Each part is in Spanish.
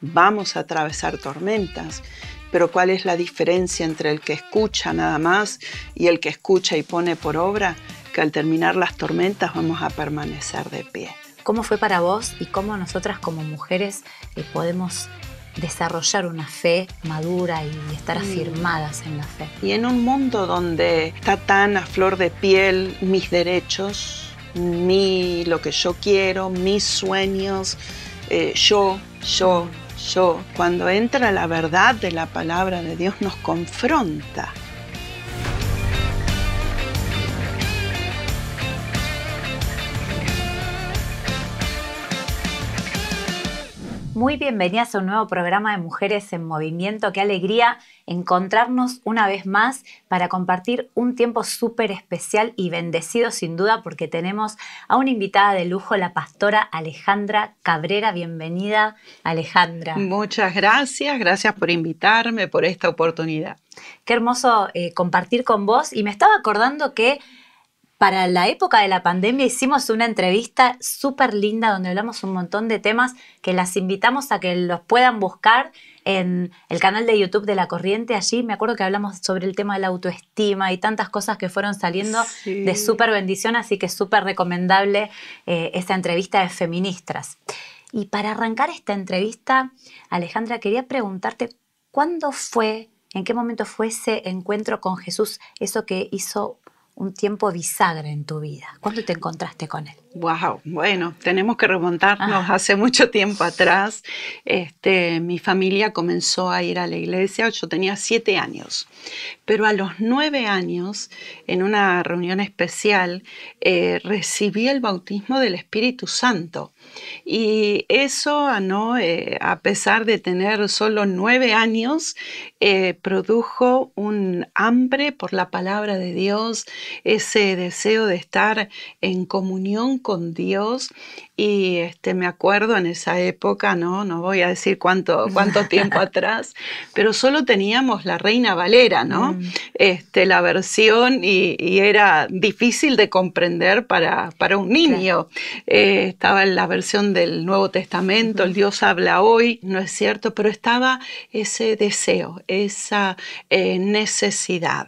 vamos a atravesar tormentas, pero ¿cuál es la diferencia entre el que escucha nada más y el que escucha y pone por obra? Que al terminar las tormentas vamos a permanecer de pie. ¿Cómo fue para vos y cómo nosotras como mujeres eh, podemos desarrollar una fe madura y estar mm. afirmadas en la fe? Y en un mundo donde está tan a flor de piel mis derechos, mi lo que yo quiero, mis sueños, eh, yo, yo, yo, cuando entra la verdad de la palabra de Dios, nos confronta Muy bienvenidas a un nuevo programa de Mujeres en Movimiento. Qué alegría encontrarnos una vez más para compartir un tiempo súper especial y bendecido sin duda porque tenemos a una invitada de lujo, la pastora Alejandra Cabrera. Bienvenida, Alejandra. Muchas gracias, gracias por invitarme, por esta oportunidad. Qué hermoso eh, compartir con vos y me estaba acordando que para la época de la pandemia hicimos una entrevista súper linda donde hablamos un montón de temas que las invitamos a que los puedan buscar en el canal de YouTube de La Corriente. Allí me acuerdo que hablamos sobre el tema de la autoestima y tantas cosas que fueron saliendo de súper bendición, así que súper recomendable eh, esta entrevista de feministas. Y para arrancar esta entrevista, Alejandra, quería preguntarte, ¿cuándo fue, en qué momento fue ese encuentro con Jesús, eso que hizo un tiempo bisagra en tu vida? ¿Cuándo te encontraste con él? bueno, tenemos que remontarnos hace mucho tiempo atrás. Este, mi familia comenzó a ir a la iglesia, yo tenía siete años, pero a los nueve años, en una reunión especial, eh, recibí el bautismo del Espíritu Santo. Y eso, ah, ¿no? Eh, a pesar de tener solo nueve años, eh, produjo un hambre por la palabra de Dios, ese deseo de estar en comunión con Dios y este, me acuerdo en esa época, no, no voy a decir cuánto, cuánto tiempo atrás, pero solo teníamos la Reina Valera, ¿no? Mm. Este, la versión y, era difícil de comprender para, para un niño. Eh, estaba en la versión del Nuevo Testamento, el Dios habla hoy, no es cierto, pero estaba ese deseo, esa eh, necesidad.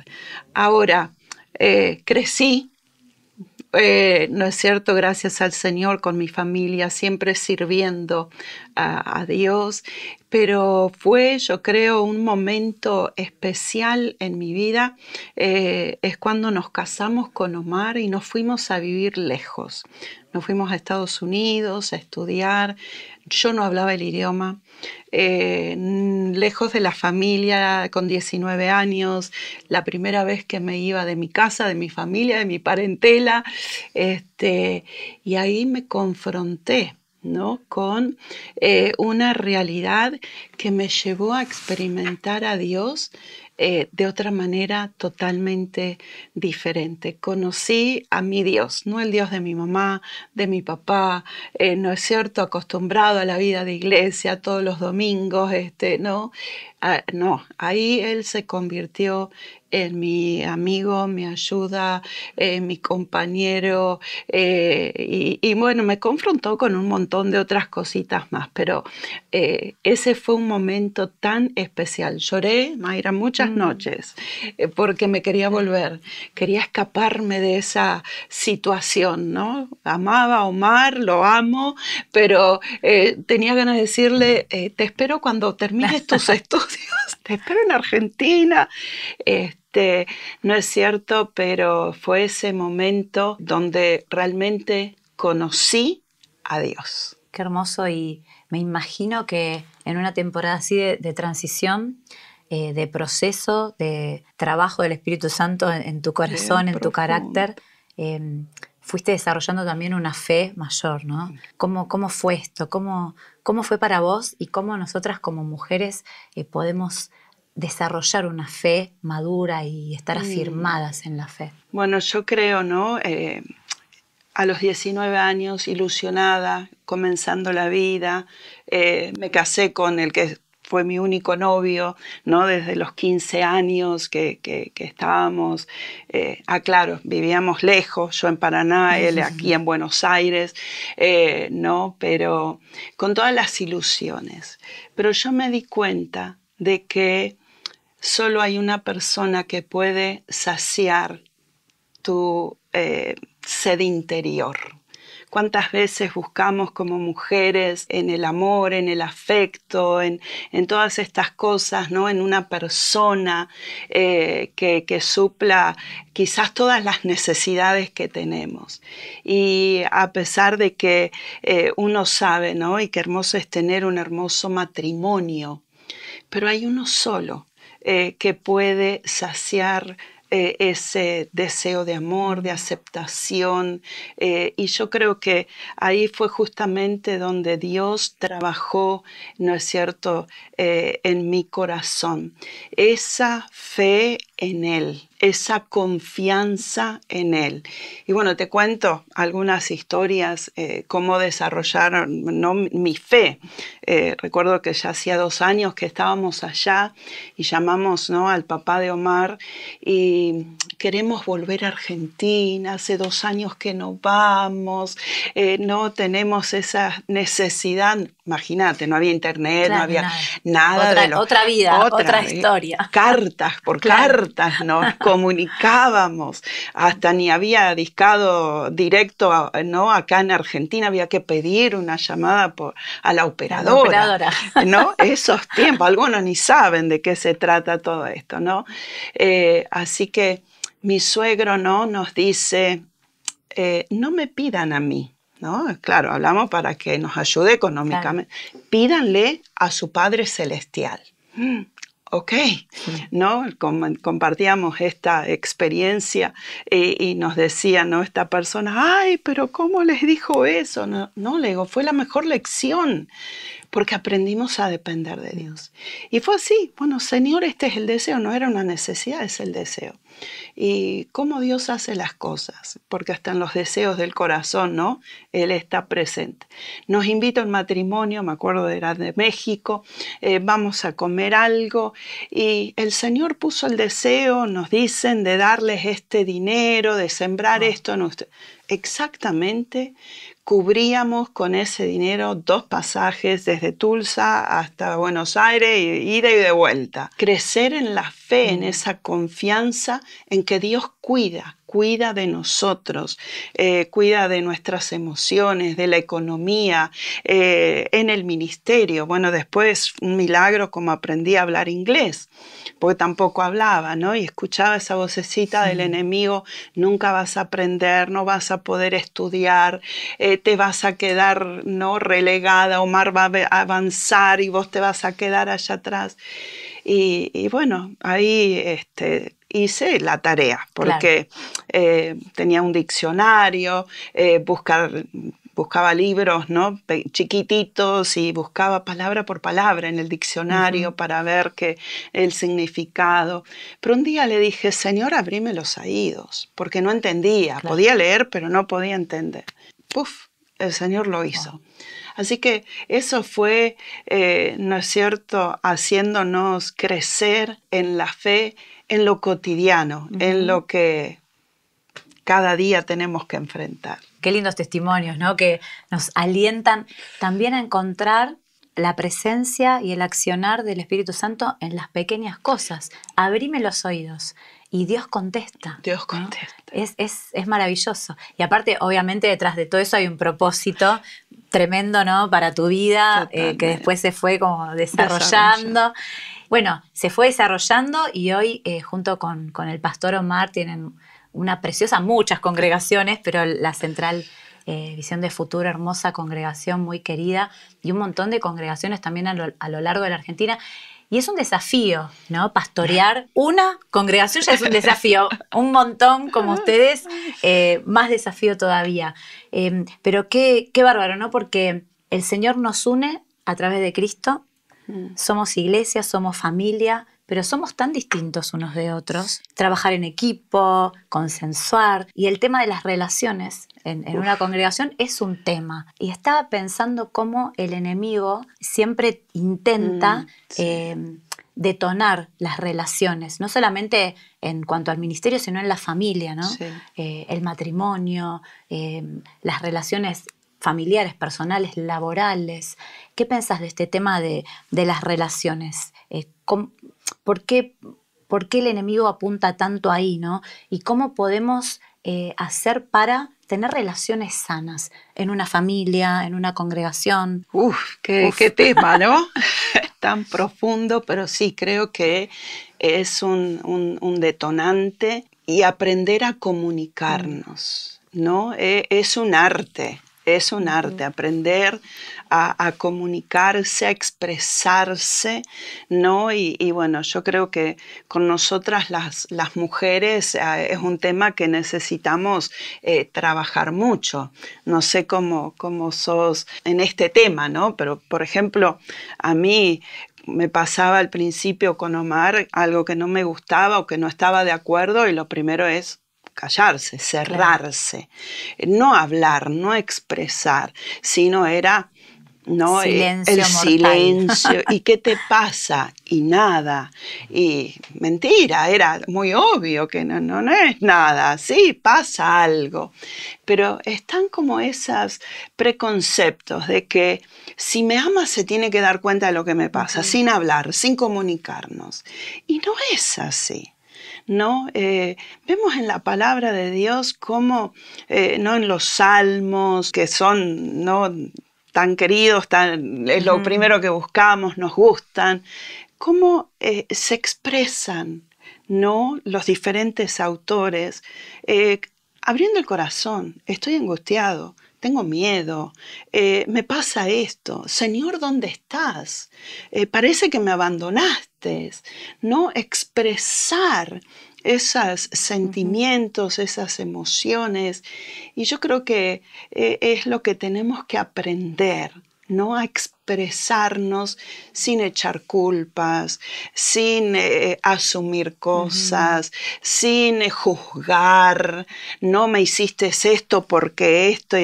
Ahora, eh, crecí eh, ¿no es cierto? Gracias al Señor con mi familia, siempre sirviendo a, Dios. Pero fue, yo creo, un momento especial en mi vida. Eh, es cuando nos casamos con Omar y nos fuimos a vivir lejos. Nos fuimos a Estados Unidos a estudiar yo no hablaba el idioma, eh, lejos de la familia, con 19 años, la primera vez que me iba de mi casa, de mi familia, de mi parentela, este, y ahí me confronté. con eh, una realidad que me llevó a experimentar a Dios eh, de otra manera totalmente diferente. Conocí a mi Dios, no el Dios de mi mamá, de mi papá, eh, no es cierto, acostumbrado a la vida de iglesia todos los domingos, este, no, ah, no, ahí Él se convirtió mi amigo, mi ayuda, eh, mi compañero, eh, y, bueno, me confrontó con un montón de otras cositas más, pero eh, ese fue un momento tan especial. Lloré, Mayra, muchas mm. noches, porque me quería volver, quería escaparme de esa situación, ¿no? Amaba a Omar, lo amo, pero tenía ganas de decirle, te espero cuando termines tus estudios, te espero en Argentina no es cierto, pero fue ese momento donde realmente conocí a Dios. Qué hermoso y me imagino que en una temporada así de, transición, eh, de proceso, de trabajo del Espíritu Santo en, tu corazón, en tu carácter, em, fuiste desarrollando también una fe mayor, ¿no? ¿Cómo, fue esto? ¿Cómo, ¿Cómo fue para vos y cómo nosotras como mujeres eh, podemos desarrollar una fe madura y estar mm. afirmadas en la fe? Bueno, yo creo, ¿no? Eh, a los 19 años, ilusionada, comenzando la vida, eh, me casé con el que fue mi único novio, ¿no? Desde los 15 años que, estábamos, eh, aclaro, vivíamos lejos, yo en Paraná, él aquí en Buenos Aires, ¿no? Pero con todas las ilusiones. Pero yo me di cuenta de que solo hay una persona que puede saciar tu eh, sed interior. ¿Cuántas veces buscamos como mujeres en el amor, en el afecto, en, en todas estas cosas, ¿no? en una persona eh, que, supla quizás todas las necesidades que tenemos? Y a pesar de que eh, uno sabe, ¿no? y qué hermoso es tener un hermoso matrimonio, pero hay uno solo eh, que puede saciar eh, ese deseo de amor, de aceptación. Eh, y yo creo que ahí fue justamente donde Dios trabajó, ¿no es cierto?, en mi corazón. Esa fe en Él, esa confianza en Él. Y bueno, te cuento algunas historias, eh, cómo desarrollaron mi fe. Eh, recuerdo que ya hacía dos años que estábamos allá y llamamos ¿no? al papá de Omar y queremos volver a Argentina, hace dos años que no vamos, eh, no tenemos esa necesidad Imagínate, no había internet, no había nada, otra, vida, otra, historia. Cartas, por cartas nos comunicábamos, hasta ni había discado directo, ¿no? Acá en Argentina había que pedir una llamada por, a la operadora, Esos tiempos, algunos ni saben de qué se trata todo esto, ¿no? Eh, así que mi suegro, ¿no? Nos dice, eh, no me pidan a mí, ¿no? Claro, hablamos para que nos ayude económicamente. Pídanle a su Padre Celestial. Mm, ok, ¿no? compartíamos esta experiencia eh, y, nos decía, ¿no? Esta persona, ay, pero ¿cómo les dijo eso? No, no, le digo, fue la mejor lección porque aprendimos a depender de Dios. Y fue así, bueno, Señor, este es el deseo, no era una necesidad, es el deseo. Y cómo Dios hace las cosas, porque hasta en los deseos del corazón, ¿no? Él está presente. Nos invita a un matrimonio, me acuerdo era de México, eh, vamos a comer algo y el Señor puso el deseo, nos dicen, de darles este dinero, de sembrar ah. esto en Exactamente cubríamos con ese dinero dos pasajes desde Tulsa hasta Buenos Aires, ida y de vuelta. Crecer en la fe, en mm. esa confianza en que Dios cuida, cuida de nosotros, eh, cuida de nuestras emociones, de la economía, eh, en el ministerio. Bueno, después un milagro como aprendí a hablar inglés porque tampoco hablaba, ¿no? Y escuchaba esa vocecita del enemigo, nunca vas a aprender, no vas a poder estudiar, eh, te vas a quedar, ¿no? Relegada, Omar va a avanzar y vos te vas a quedar allá atrás. Y, bueno, ahí este, hice la tarea, porque eh, tenía un diccionario, eh, buscar buscaba libros ¿no? chiquititos y buscaba palabra por palabra en el diccionario para ver qué el significado. Pero un día le dije, Señor, abrime los oídos, porque no entendía. Podía leer, pero no podía entender. Puf, el Señor lo hizo. Así que eso fue, eh, ¿no es cierto?, haciéndonos crecer en la fe, en lo cotidiano, en lo que cada día tenemos que enfrentar. Qué lindos testimonios, ¿no? Que nos alientan también a encontrar la presencia y el accionar del Espíritu Santo en las pequeñas cosas. Abrime los oídos y Dios contesta. Dios contesta. Es, maravilloso. Y aparte, obviamente, detrás de todo eso hay un propósito tremendo, ¿no? Para tu vida, eh, que después se fue como desarrollando. Bueno, se fue desarrollando y hoy, eh, junto con, con el pastor Omar, tienen una preciosa, muchas congregaciones, pero la central eh, Visión de Futuro, hermosa congregación muy querida, y un montón de congregaciones también a lo, largo de la Argentina. Y es un desafío, ¿no? Pastorear una congregación ya es un desafío, un montón como ustedes, eh, más desafío todavía. Em, pero qué, qué bárbaro, ¿no? Porque el Señor nos une a través de Cristo, mm. somos iglesia, somos familia, pero somos tan distintos unos de otros. Trabajar en equipo, consensuar y el tema de las relaciones en, una congregación es un tema. Y estaba pensando cómo el enemigo siempre intenta... Mm, em, detonar las relaciones, no solamente en cuanto al ministerio, sino en la familia, ¿no? Eh, el matrimonio, em, las relaciones familiares, personales, laborales. ¿Qué pensás de este tema de, las relaciones? Eh, ¿Por qué, por qué el enemigo apunta tanto ahí, ¿no? Y cómo podemos eh, hacer para tener relaciones sanas en una familia, en una congregación. Uf, qué, tema, ¿no? Tan profundo, pero sí, creo que es un, un, detonante y aprender a comunicarnos, ¿no? Eh, es un arte es un arte, aprender a, comunicarse, a expresarse, ¿no? Y, bueno, yo creo que con nosotras las, mujeres eh, es un tema que necesitamos eh, trabajar mucho. No sé cómo, cómo sos en este tema, ¿no? Pero, por ejemplo, a mí me pasaba al principio con Omar algo que no me gustaba o que no estaba de acuerdo y lo primero es callarse, cerrarse, no hablar, no expresar, sino era ¿no? Eh, el silencio. ¿Y qué te pasa? Y nada. Y mentira, era muy obvio que no, no, es nada. Sí, pasa algo. Pero están como esos preconceptos de que si me ama se tiene que dar cuenta de lo que me pasa, sin hablar, sin comunicarnos. Y no es así. ¿no? Eh, vemos en la palabra de Dios cómo eh, ¿no? En los salmos, que son, ¿no? Tan queridos, tan, es lo primero que buscamos, nos gustan, cómo eh, se expresan, ¿no? Los diferentes autores, abriendo el corazón, estoy angustiado, tengo miedo, eh, me pasa esto, Señor, ¿dónde estás? Eh, parece que me abandonaste, ¿no? Expresar esos sentimientos, esas emociones, y yo creo que eh, es lo que tenemos que aprender ¿no? A expresarnos sin echar culpas, sin eh, eh, asumir cosas, sin eh, juzgar, no me hiciste esto porque esto.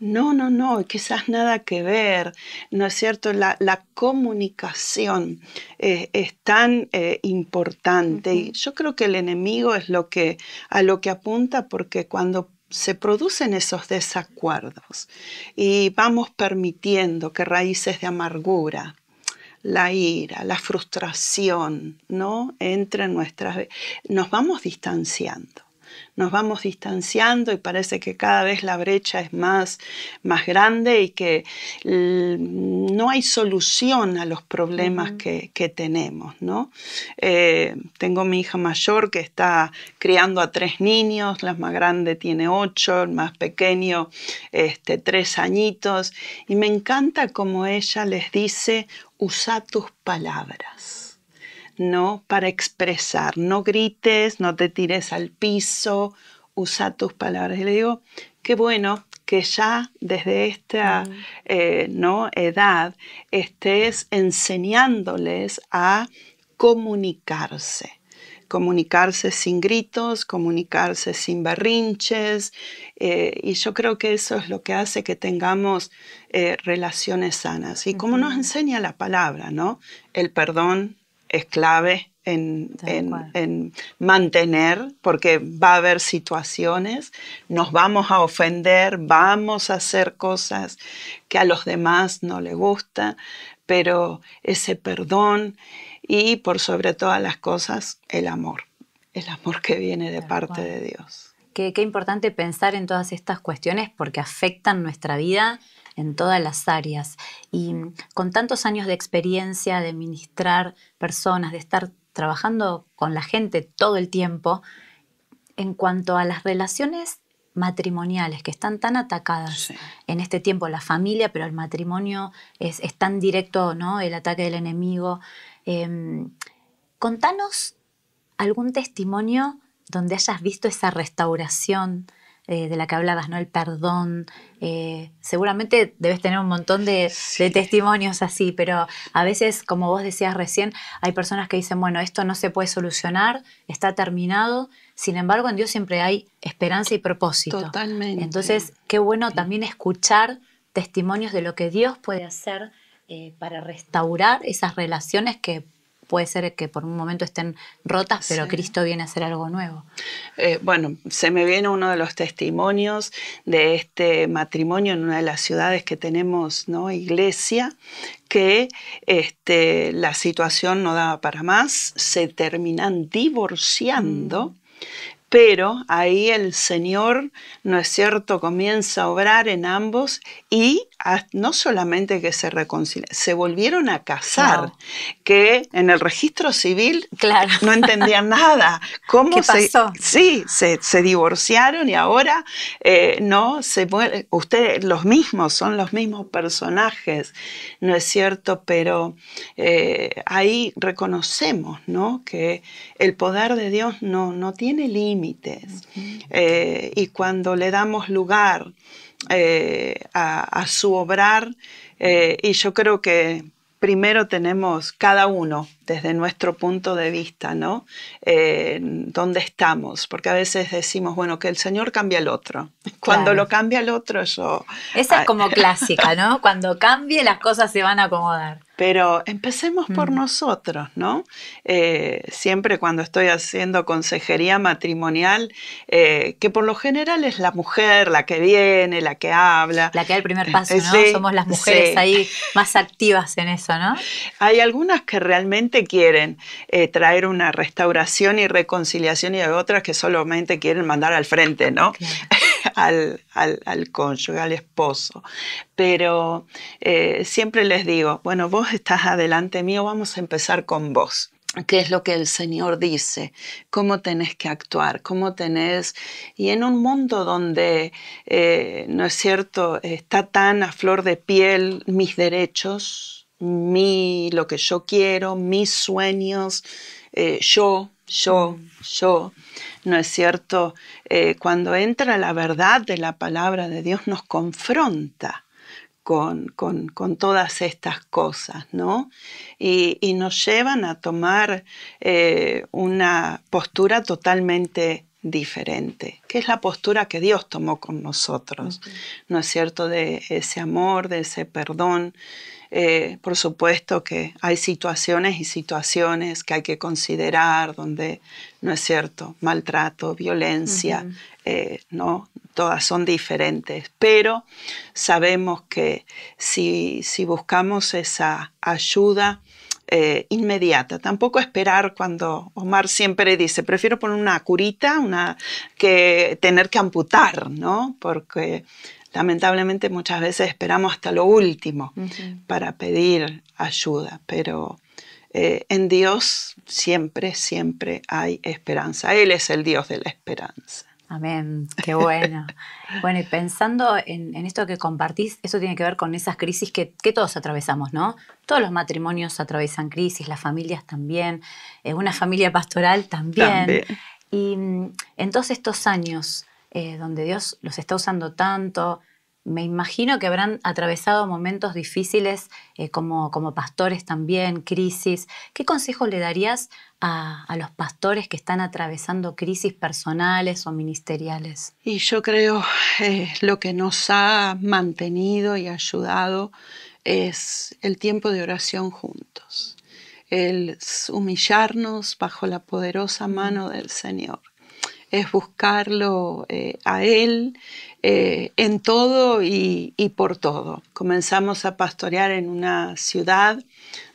No, no, no, quizás nada que ver, ¿no es cierto? La, comunicación es tan importante. y yo creo que el enemigo es lo que, a lo que apunta porque cuando se producen esos desacuerdos y vamos permitiendo que raíces de amargura, la ira, la frustración, ¿no? Entre nuestras... Nos vamos distanciando nos vamos distanciando y parece que cada vez la brecha es más, grande y que mm, no hay solución a los problemas que, tenemos. ¿no? Eh, tengo mi hija mayor que está criando a tres niños, la más grande tiene ocho, el más pequeño este, tres añitos, y me encanta como ella les dice, usa tus palabras. ¿no? Para expresar, no grites, no te tires al piso, usa tus palabras. Y le digo, qué bueno que ya desde esta mm. eh, ¿no? edad estés enseñándoles a comunicarse comunicarse sin gritos, comunicarse sin berrinches. Eh, y yo creo que eso es lo que hace que tengamos eh, relaciones sanas. Y como nos enseña la palabra, ¿no? El perdón, es clave en, mantener, porque va a haber situaciones, nos vamos a ofender, vamos a hacer cosas que a los demás no le gusta, pero ese perdón y por sobre todas las cosas, el amor, el amor que viene de parte de Dios. qué importante pensar en todas estas cuestiones porque afectan nuestra vida en todas las áreas. Y mm, con tantos años de experiencia de ministrar personas, de estar trabajando con la gente todo el tiempo, en cuanto a las relaciones matrimoniales que están tan atacadas en este tiempo, la familia, pero el matrimonio es, es tan directo, ¿no? El ataque del enemigo. Em, contanos algún testimonio donde hayas visto esa restauración eh, de la que hablabas, ¿no? El perdón. Eh, seguramente debes tener un montón de, testimonios así, pero a veces, como vos decías recién, hay personas que dicen, bueno, esto no se puede solucionar, está terminado. Sin embargo, en Dios siempre hay esperanza y propósito. Totalmente. Entonces, qué bueno también escuchar testimonios de lo que Dios puede hacer eh, para restaurar esas relaciones que puede ser que por un momento estén rotas, pero Cristo viene a hacer algo nuevo. Eh, bueno, se me viene uno de los testimonios de este matrimonio en una de las ciudades que tenemos, ¿no? Iglesia, que este, la situación no daba para más, se terminan divorciando. Mm. Pero ahí el Señor, ¿no es cierto?, comienza a obrar en ambos y no solamente que se reconciliaron, se volvieron a casar, que en el registro civil no entendían nada. ¿Cómo ¿Qué se, pasó? Sí, se, divorciaron y ahora eh, no se Ustedes los mismos, son los mismos personajes, ¿no es cierto? Pero eh, ahí reconocemos ¿no? que el poder de Dios no, no tiene límites. Eh, y cuando le damos lugar, eh, a, su obrar eh, y yo creo que primero tenemos cada uno desde nuestro punto de vista, ¿no? Eh, ¿Dónde estamos? Porque a veces decimos, bueno, que el Señor cambia al otro. Cuando lo cambia al otro, yo... Esa es ah, como clásica, ¿no? Cuando cambie, las cosas se van a acomodar. Pero empecemos por mm. nosotros, ¿no? Eh, siempre cuando estoy haciendo consejería matrimonial, eh, que por lo general es la mujer la que viene, la que habla. La que da el primer paso, ¿no? Somos las mujeres ahí más activas en eso, ¿no? Hay algunas que realmente quieren eh, traer una restauración y reconciliación y hay otras que solamente quieren mandar al frente, ¿no? al, al, al, cónyuge, al esposo. Pero eh, siempre les digo, bueno, vos estás adelante mío, vamos a empezar con vos qué es lo que el Señor dice, cómo tenés que actuar, cómo tenés... Y en un mundo donde, eh, ¿no es cierto?, está tan a flor de piel mis derechos, mi, lo que yo quiero, mis sueños, eh, yo, yo, mm. yo. ¿No es cierto? Eh, cuando entra la verdad de la palabra de Dios nos confronta. Con, con, todas estas cosas, ¿no? Y, nos llevan a tomar eh, una postura totalmente diferente, que es la postura que Dios tomó con nosotros, ¿no es cierto? De ese amor, de ese perdón. Eh, por supuesto que hay situaciones y situaciones que hay que considerar donde, ¿no es cierto? Maltrato, violencia, eh, ¿no? Todas son diferentes, pero sabemos que si, si buscamos esa ayuda, eh, inmediata, tampoco esperar cuando Omar siempre dice, prefiero poner una curita una, que tener que amputar, ¿no? Porque lamentablemente muchas veces esperamos hasta lo último para pedir ayuda, pero eh, en Dios siempre, siempre hay esperanza. Él es el Dios de la esperanza. Amén, qué bueno. bueno, y pensando en, esto que compartís, eso tiene que ver con esas crisis que, todos atravesamos, ¿no? Todos los matrimonios atravesan crisis, las familias también, eh, una familia pastoral también. Y mm, en todos estos años eh, donde Dios los está usando tanto, me imagino que habrán atravesado momentos difíciles eh, como, como, pastores también, crisis. ¿Qué consejo le darías a, los pastores que están atravesando crisis personales o ministeriales? Y yo creo que eh, lo que nos ha mantenido y ayudado es el tiempo de oración juntos, el humillarnos bajo la poderosa mano del Señor es buscarlo eh, a Él eh, en todo y, por todo. Comenzamos a pastorear en una ciudad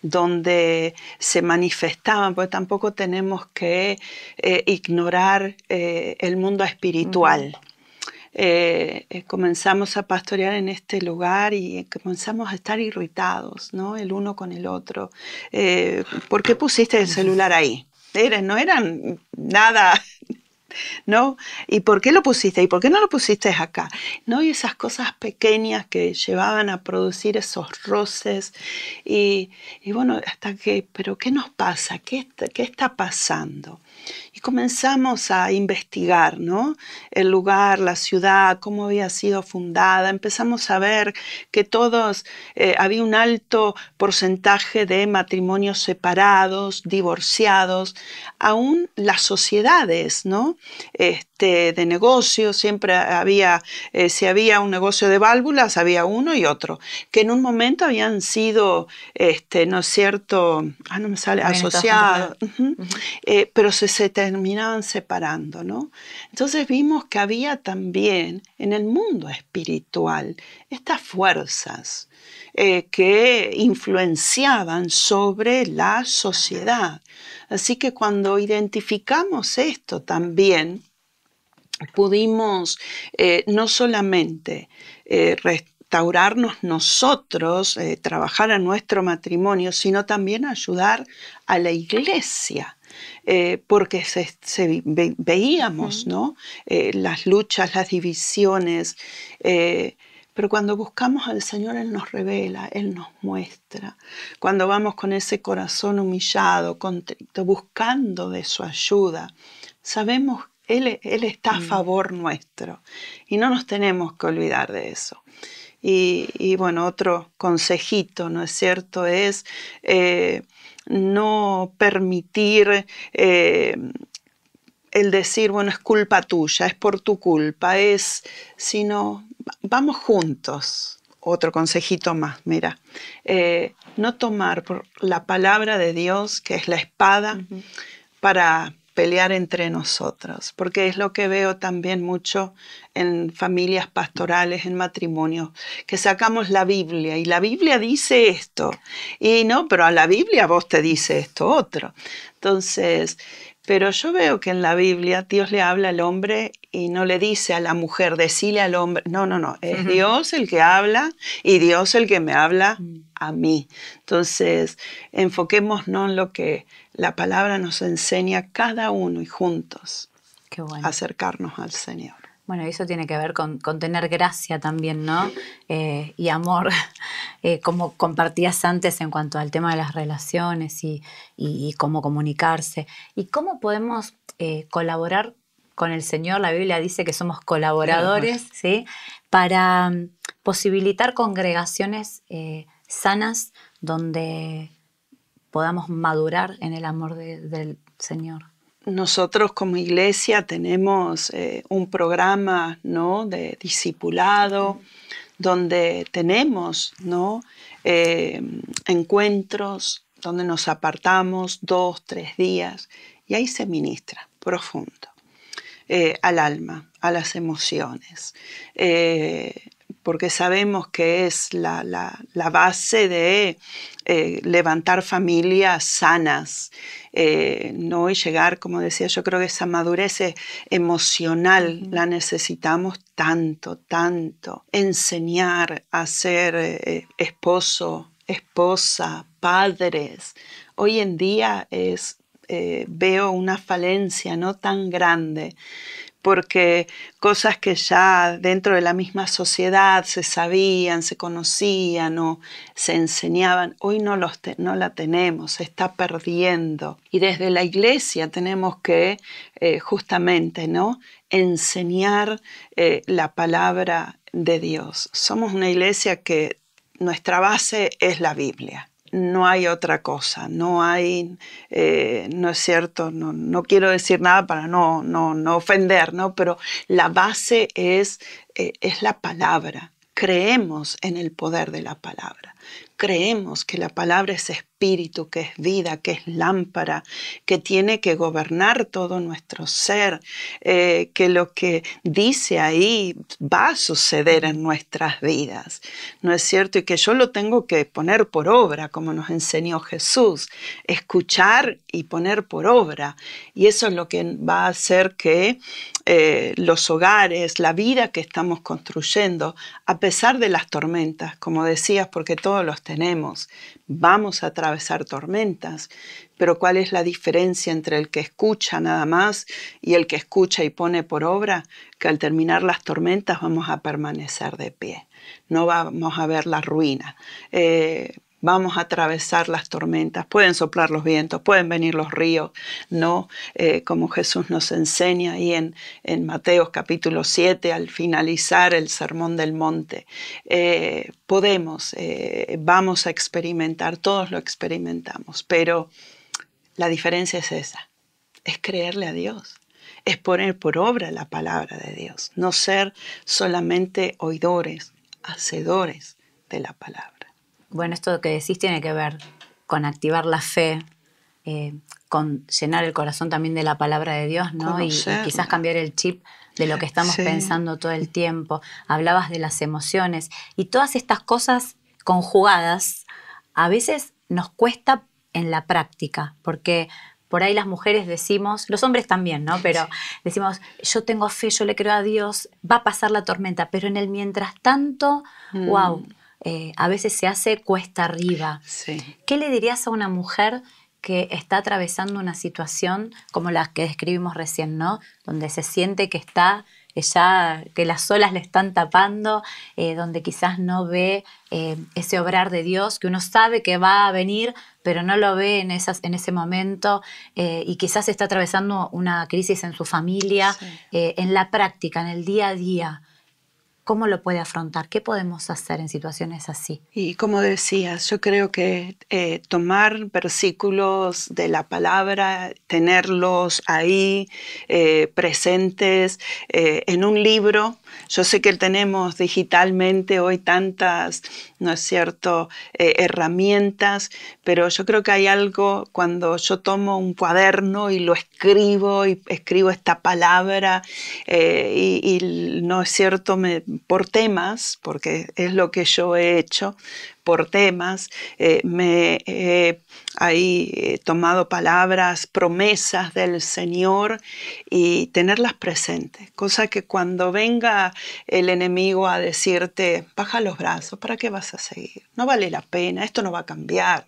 donde se manifestaban, porque tampoco tenemos que eh, ignorar el mundo espiritual. comenzamos a pastorear en este lugar y comenzamos a estar irritados, ¿no? El uno con el otro. ¿Por qué pusiste el celular ahí? no eran nada ¿no? ¿Y por qué lo pusiste? ¿Y por qué no lo pusiste acá? ¿No? Y esas cosas pequeñas que llevaban a producir esos roces. Y, bueno, hasta que, ¿pero qué nos pasa? ¿Qué está, pasando? Y comenzamos a investigar, ¿no? El lugar, la ciudad, cómo había sido fundada. Empezamos a ver que todos, eh, había un alto porcentaje de matrimonios separados, divorciados, aún las sociedades, ¿no? este, de negocio siempre había, eh, si había un negocio de válvulas, había uno y otro, que en un momento habían sido, este, ¿no es cierto? Ah, no me sale, asociados, eh, pero se, se terminaban separando, ¿no? Entonces vimos que había también en el mundo espiritual estas fuerzas eh, que influenciaban sobre la sociedad. Así que cuando identificamos esto también, pudimos eh, no solamente eh, restaurarnos nosotros, trabajar a nuestro matrimonio, sino también ayudar a la iglesia. porque se, veíamos ¿no? las luchas, las divisiones, pero cuando buscamos al Señor, Él nos revela, Él nos muestra. Cuando vamos con ese corazón humillado, contrito, buscando de su ayuda, sabemos Él, e-, Él está a mm. favor nuestro y no nos tenemos que olvidar de eso. Y, bueno, otro consejito, ¿no es cierto? Es eh, no permitir... Eh, el decir, bueno, es culpa tuya, es por tu culpa, es, sino vamos juntos. Otro consejito más, mira, eh, no tomar por la palabra de Dios, que es la espada, para pelear entre nosotros, porque es lo que veo también mucho en familias pastorales, en matrimonios, que sacamos la Biblia y la Biblia dice esto, y no, pero a la Biblia vos te dice esto otro. Entonces, pero yo veo que en la Biblia Dios le habla al hombre y no le dice a la mujer, decile al hombre. No, no, no. Es Dios el que habla y Dios el que me habla mm. a mí. Entonces, enfoquémonos en lo que la palabra nos enseña cada uno y juntos. Acercarnos al Señor. Bueno, eso tiene que ver con, tener gracia también, ¿no? Eh, y amor, eh, como compartías antes en cuanto al tema de las relaciones y, cómo comunicarse. ¿Y cómo podemos eh, colaborar con el Señor? La Biblia dice que somos colaboradores, ¿sí? Para mm, posibilitar congregaciones sanas donde podamos madurar en el amor del Señor nosotros como iglesia tenemos eh, un programa de discipulado donde tenemos eh, encuentros donde nos apartamos dos, tres días y ahí se ministra profundo eh, al alma, a las emociones, porque sabemos que es la base de levantar familias sanas. Eh, no ¿no? a llegar, como decía, yo creo que esa madurez emocional la necesitamos tanto, tanto. Enseñar a ser eh, esposo, esposa, padres. Hoy en día es, eh, veo una falencia no tan grande porque cosas que ya dentro de la misma sociedad se sabían, se conocían o se enseñaban, hoy no, los la tenemos, se está perdiendo. Y desde la iglesia tenemos que eh, justamente ¿no? enseñar eh, la palabra de Dios. Somos una iglesia que nuestra base es la Biblia no hay otra cosa, no hay, eh, no es cierto, no, no, quiero decir nada para no, no, no ofender, ¿no? pero la base es, eh, es la palabra. Creemos en el poder de la palabra. Creemos que la palabra es espiritual, que es vida, que es lámpara, que tiene que gobernar todo nuestro ser, eh, que lo que dice ahí va a suceder en nuestras vidas, ¿no es cierto? Y que yo lo tengo que poner por obra, como nos enseñó Jesús, escuchar y poner por obra. Y eso es lo que va a hacer que eh, los hogares, la vida que estamos construyendo, a pesar de las tormentas, como decías, porque todos los tenemos, vamos a atravesar tormentas, pero ¿cuál es la diferencia entre el que escucha nada más y el que escucha y pone por obra? Que al terminar las tormentas vamos a permanecer de pie, no vamos a ver la ruina. Eh, vamos a atravesar las tormentas, pueden soplar los vientos, pueden venir los ríos, ¿no? Eh, como Jesús nos enseña ahí en, en Mateos capítulo 7, al finalizar el Sermón del Monte. Eh, podemos, eh, vamos a experimentar, todos lo experimentamos, pero la diferencia es esa, es creerle a Dios es poner por obra la palabra de Dios, no ser solamente oidores, hacedores de la palabra. Bueno, esto que decís tiene que ver con activar la fe, eh, con llenar el corazón también de la palabra de Dios, ¿no? Y, quizás cambiar el chip de lo que estamos pensando todo el tiempo. Hablabas de las emociones y todas estas cosas conjugadas a veces nos cuesta en la práctica, porque por ahí las mujeres decimos, los hombres también, ¿no? Pero decimos, yo tengo fe, yo le creo a Dios, va a pasar la tormenta, pero en el mientras tanto, wow, mm. Eh, a veces se hace cuesta arriba. ¿Qué le dirías a una mujer que está atravesando una situación como la que describimos recién, ¿no? Donde se siente que está que las olas le están tapando, eh, donde quizás no ve eh, ese obrar de Dios, que uno sabe que va a venir, pero no lo ve en, ese momento, y quizás está atravesando una crisis en su familia, en la práctica, en el día a día. ¿Cómo lo puede afrontar? ¿Qué podemos hacer en situaciones así? Y como decías, yo creo que eh, tomar versículos de la palabra, tenerlos ahí eh, presentes eh, en un libro, yo sé que tenemos digitalmente hoy tantas, ¿no es cierto?, eh, herramientas, pero yo creo que hay algo cuando yo tomo un cuaderno y lo escribo y escribo esta palabra eh, y, no es cierto, me, por temas, porque es lo que yo he hecho, por temas, eh, me he eh, tomado palabras, promesas del Señor y tenerlas presentes, cosa que cuando venga el enemigo a decirte, baja los brazos, ¿para qué vas a seguir? No vale la pena, esto no va a cambiar,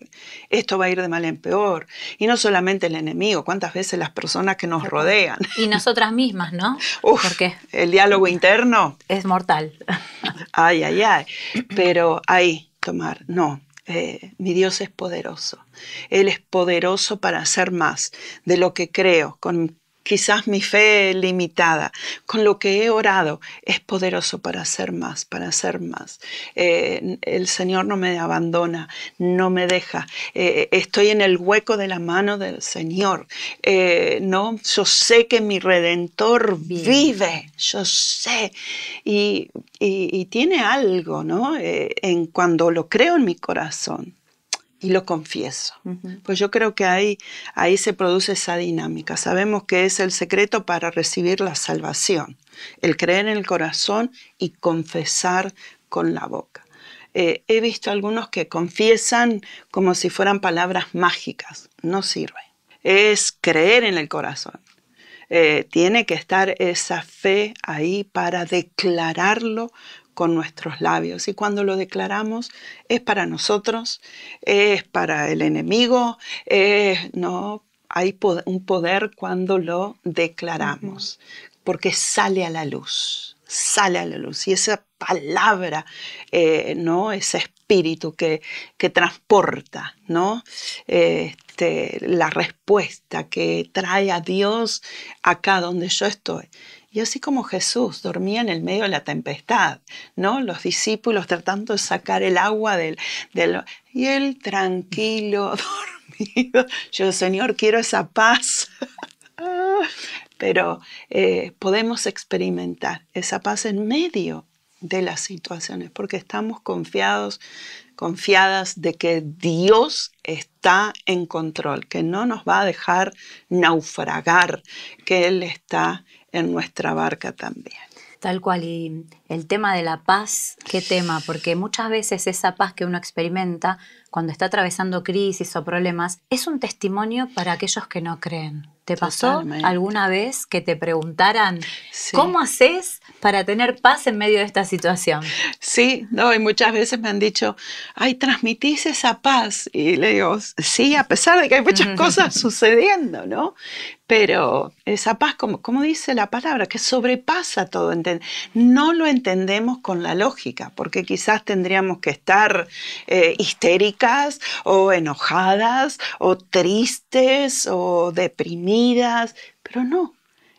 esto va a ir de mal en peor. Y no solamente el enemigo, cuántas veces las personas que nos rodean. Y nosotras mismas, ¿no? Uf, Porque el diálogo interno. Es mortal. Ay, ay, ay. Pero ahí, tomar. No, eh, mi Dios es poderoso. Él es poderoso para hacer más de lo que creo, con quizás mi fe limitada, con lo que he orado es poderoso para hacer más, para hacer más. Eh, el Señor no me abandona, no me deja. Eh, estoy en el hueco de la mano del Señor. Eh, no, yo sé que mi Redentor vive, yo sé. Y, tiene algo, ¿no? en cuando lo creo en mi corazón y lo confieso. Pues yo creo que ahí, ahí se produce esa dinámica. Sabemos que es el secreto para recibir la salvación, el creer en el corazón y confesar con la boca. Eh, he visto algunos que confiesan como si fueran palabras mágicas, no sirve. Es creer en el corazón. Eh, tiene que estar esa fe ahí para declararlo con nuestros labios. Y cuando lo declaramos es para nosotros, es para el enemigo, no, hay un poder cuando lo declaramos, porque sale a la luz, sale a la luz. Y esa palabra, eh, ¿no? Ese espíritu que, que transporta, ¿no? Este, la respuesta que trae a Dios acá donde yo estoy. Y así como Jesús dormía en el medio de la tempestad, ¿no? Los discípulos tratando de sacar el agua del... y él tranquilo, dormido. Yo, Señor, quiero esa paz. Pero eh, podemos experimentar esa paz en medio de las situaciones, porque estamos confiados, confiadas de que Dios está en control, que no nos va a dejar naufragar, que Él está en nuestra barca también. Tal cual, y el tema de la paz, qué tema, porque muchas veces esa paz que uno experimenta cuando está atravesando crisis o problemas es un testimonio para aquellos que no creen. ¿Te pasó alguna vez que te preguntaran cómo haces para tener paz en medio de esta situación? Sí, no, y muchas veces me han dicho, ay, transmitís esa paz. Y le digo, sí, a pesar de que hay muchas cosas sucediendo, ¿no? Pero esa paz, como, dice la palabra, que sobrepasa todo. No lo entendemos con la lógica, porque quizás tendríamos que estar eh, histéricas o enojadas o tristes o deprimidas pero no,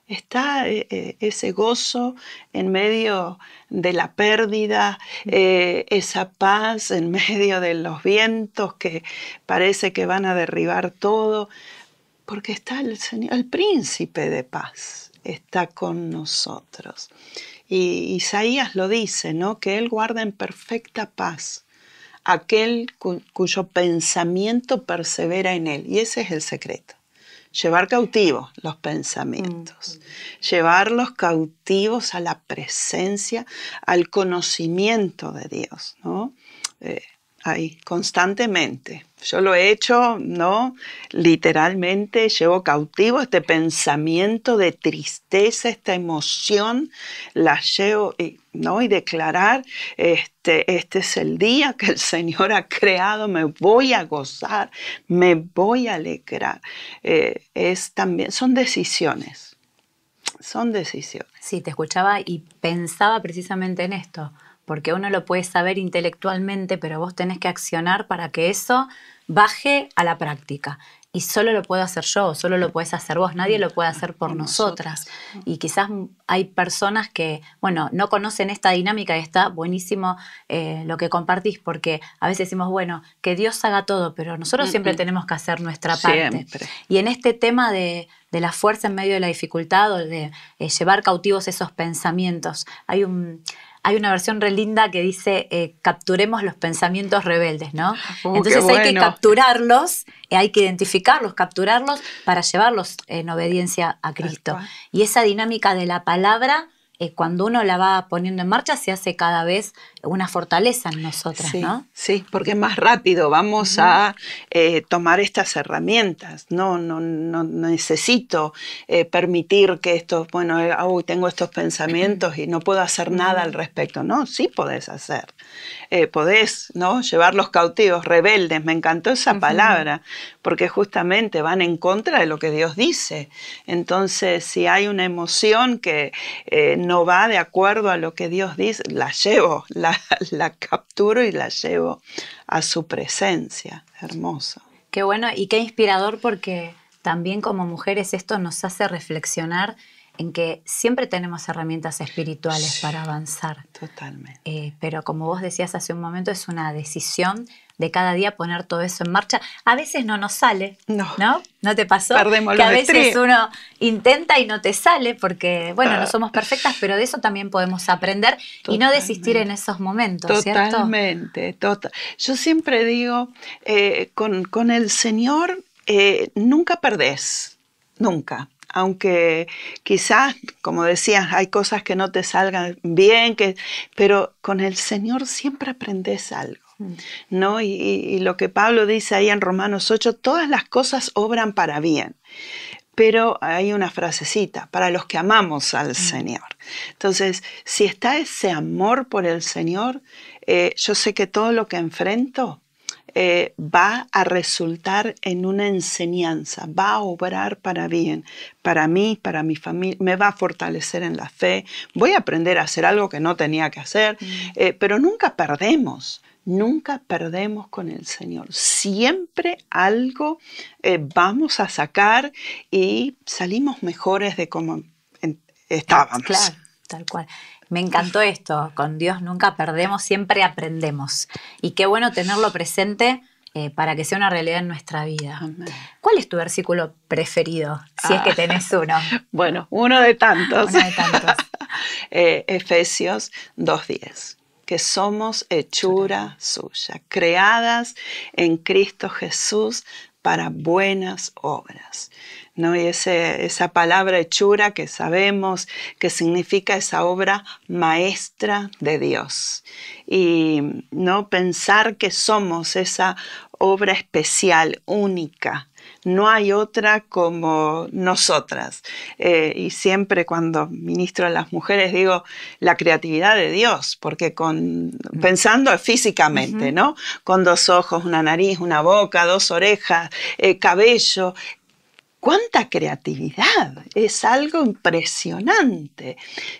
está eh, eh, ese gozo en medio de la pérdida, mm. eh, esa paz en medio de los vientos que parece que van a derribar todo, porque está el Señor, el príncipe de paz, está con nosotros. Y Isaías lo dice, ¿no? Que Él guarda en perfecta paz aquel cuyo pensamiento persevera en Él. Y ese es el secreto llevar cautivos los pensamientos, llevar llevarlos cautivos a la presencia, al conocimiento de Dios. ¿no? Eh, constantemente. Yo lo he hecho, ¿no? Literalmente llevo cautivo este pensamiento de tristeza, esta emoción, la llevo, y, ¿no? Y declarar, este, este es el día que el Señor ha creado, me voy a gozar, me voy a alegrar. Eh, es también, son decisiones, son decisiones. Sí, te escuchaba y pensaba precisamente en esto porque uno lo puede saber intelectualmente, pero vos tenés que accionar para que eso baje a la práctica. Y solo lo puedo hacer yo, solo lo puedes hacer vos, nadie lo puede hacer por nosotras. Y quizás hay personas que, bueno, no conocen esta dinámica y está buenísimo eh, lo que compartís, porque a veces decimos, bueno, que Dios haga todo, pero nosotros siempre tenemos que hacer nuestra parte. Y en este tema de, la fuerza en medio de la dificultad o de eh, llevar cautivos esos pensamientos. Hay un, hay una versión relinda linda que dice eh, capturemos los pensamientos rebeldes, ¿no? Uh, Entonces hay que capturarlos, eh, hay que identificarlos, capturarlos para llevarlos en obediencia a Cristo. Y esa dinámica de la palabra eh, cuando uno la va poniendo en marcha se hace cada vez una fortaleza en nosotras, ¿no? Sí, porque es más rápido vamos a eh, tomar estas herramientas, no, no, necesito eh, permitir que estos, bueno, ah, tengo estos pensamientos y no puedo hacer nada al respecto, no, sí podés hacer, podés, ¿no? Llevar los cautivos, rebeldes, me encantó esa palabra, porque justamente van en contra de lo que Dios dice. Entonces, si hay una emoción que no no va de acuerdo a lo que Dios dice, la llevo, la, capturo y la llevo a su presencia. Hermoso. Qué bueno y qué inspirador porque también como mujeres esto nos hace reflexionar en que siempre tenemos herramientas espirituales para avanzar. Totalmente. Eh, pero como vos decías hace un momento, es una decisión de cada día poner todo eso en marcha. A veces no nos sale, ¿no? ¿No, te pasó? Perdemos que a veces uno intenta y no te sale porque, bueno, no ah. somos perfectas, pero de eso también podemos aprender y no desistir en esos momentos, ¿cierto? Totalmente, tota-. Yo siempre digo, eh, con, el Señor eh, nunca perdés, nunca aunque quizás, como decías, hay cosas que no te salgan bien, que, pero con el Señor siempre aprendes algo. ¿no? Y, lo que Pablo dice ahí en Romanos 8, todas las cosas obran para bien. Pero hay una frasecita, para los que amamos al mm. Señor. Entonces, si está ese amor por el Señor, eh, yo sé que todo lo que enfrento eh, va a resultar en una enseñanza, va a obrar para bien, para mí, para mi familia, me va a fortalecer en la fe, voy a aprender a hacer algo que no tenía que hacer, mm. eh, pero nunca perdemos, Nunca perdemos con el Señor. Siempre algo eh, vamos a sacar y salimos mejores de como estábamos. Claro, tal cual. Me encantó esto. Con Dios nunca perdemos, siempre aprendemos. Y qué bueno tenerlo presente eh, para que sea una realidad en nuestra vida. ¿Cuál es tu versículo preferido, si es que ah. tenés uno? Bueno, uno de tantos. Uno de tantos. Eh, Efesios 2.10 que somos hechura suya, creadas en Cristo Jesús para buenas obras. ¿no? Y esa palabra hechura que sabemos que significa esa obra maestra de Dios. Y no pensar que somos esa obra especial, única, no hay otra como nosotras. Eh, y siempre cuando ministro a las mujeres digo la creatividad de Dios, porque pensando físicamente, ¿no? Con dos ojos, una nariz, una boca, dos orejas, eh, cabello, cuánta creatividad, es algo impresionante,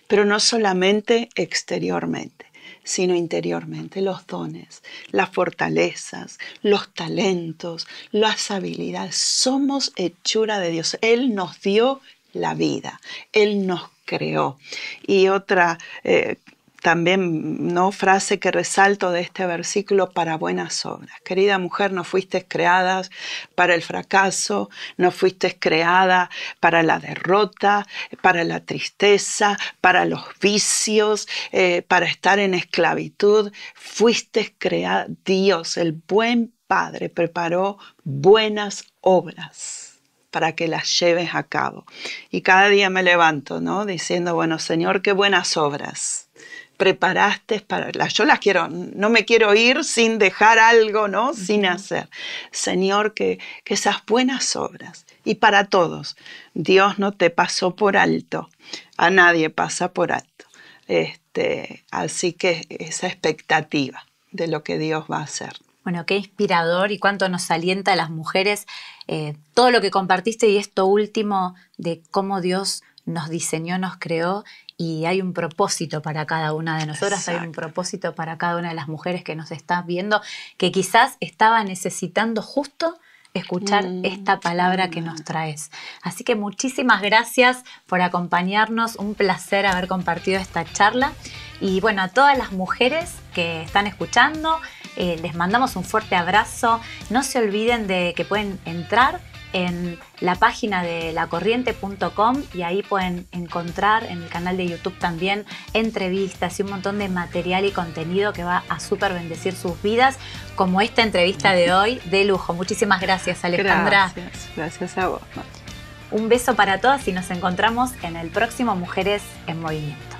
pero no solamente exteriormente sino interiormente, los dones, las fortalezas, los talentos, las habilidades. Somos hechura de Dios. Él nos dio la vida, Él nos creó. Y otra eh, también no frase que resalto de este versículo para buenas obras. Querida mujer, no fuiste creada para el fracaso, no fuiste creada para la derrota, para la tristeza, para los vicios, eh, para estar en esclavitud. Fuiste creada, Dios, el buen Padre, preparó buenas obras para que las lleves a cabo. Y cada día me levanto, ¿no? Diciendo, bueno, Señor, qué buenas obras preparaste para las. Yo las quiero, no me quiero ir sin dejar algo, ¿no? Sin hacer. Señor, que, esas buenas obras, y para todos, Dios no te pasó por alto, a nadie pasa por alto. Este, así que esa expectativa de lo que Dios va a hacer. Bueno, qué inspirador y cuánto nos alienta a las mujeres eh, todo lo que compartiste y esto último de cómo Dios nos diseñó, nos creó y hay un propósito para cada una de nosotras, hay un propósito para cada una de las mujeres que nos está viendo, que quizás estaba necesitando justo escuchar esta palabra que nos mm. traes. Así que muchísimas gracias por acompañarnos, un placer haber compartido esta charla y bueno, a todas las mujeres que están escuchando, eh, les mandamos un fuerte abrazo, no se olviden de que pueden entrar en la página de lacorriente.com y ahí pueden encontrar en el canal de YouTube también entrevistas y un montón de material y contenido que va a súper bendecir sus vidas, como esta entrevista de hoy de lujo. Muchísimas gracias, Alejandra. Gracias, gracias a vos. Un beso para todas y nos encontramos en el próximo Mujeres en Movimiento.